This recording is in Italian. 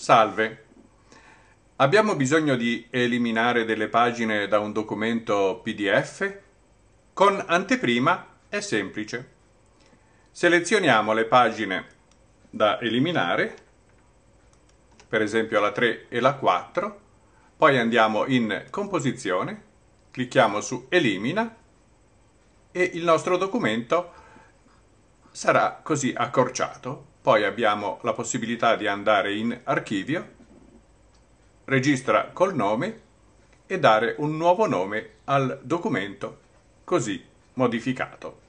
Salve. Abbiamo bisogno di eliminare delle pagine da un documento PDF? Con anteprima è semplice. Selezioniamo le pagine da eliminare, per esempio la 3 e la 4, poi andiamo in composizione, clicchiamo su elimina e il nostro documento sarà così accorciato. Poi abbiamo la possibilità di andare in archivio, registra col nome e dare un nuovo nome al documento così modificato.